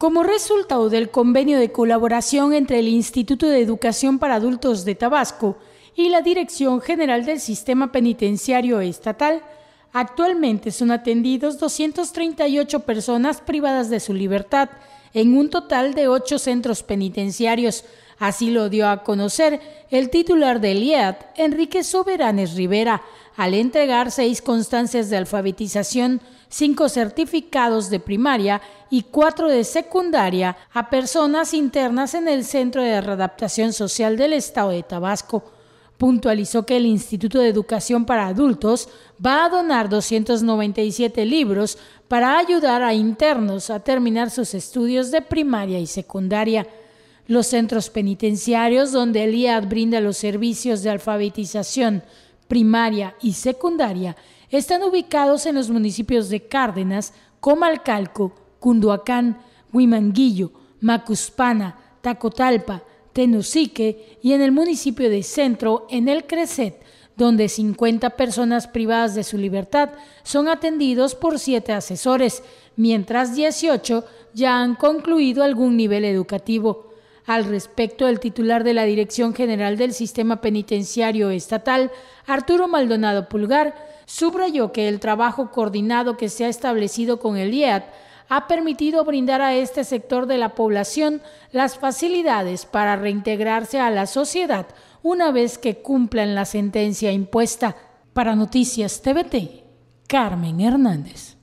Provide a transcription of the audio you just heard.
Como resultado del convenio de colaboración entre el Instituto de Educación para Adultos de Tabasco y la Dirección General del Sistema Penitenciario Estatal, actualmente son atendidos 238 personas privadas de su libertad en un total de ocho centros penitenciarios Así lo dio a conocer el titular del IEAD, Enrique Soberanes Rivera, al entregar seis constancias de alfabetización, cinco certificados de primaria y cuatro de secundaria a personas internas en el Centro de Readaptación Social del Estado de Tabasco. Puntualizó que el Instituto de Educación para Adultos va a donar 297 libros para ayudar a internos a terminar sus estudios de primaria y secundaria los centros penitenciarios donde el IAD brinda los servicios de alfabetización primaria y secundaria están ubicados en los municipios de Cárdenas, Comalcalco, Cunduacán, Huimanguillo, Macuspana, Tacotalpa, Tenusique y en el municipio de Centro, en el Creset, donde 50 personas privadas de su libertad son atendidos por siete asesores, mientras 18 ya han concluido algún nivel educativo. Al respecto, el titular de la Dirección General del Sistema Penitenciario Estatal, Arturo Maldonado Pulgar, subrayó que el trabajo coordinado que se ha establecido con el IAT e ha permitido brindar a este sector de la población las facilidades para reintegrarse a la sociedad una vez que cumplan la sentencia impuesta. Para Noticias TVT, Carmen Hernández.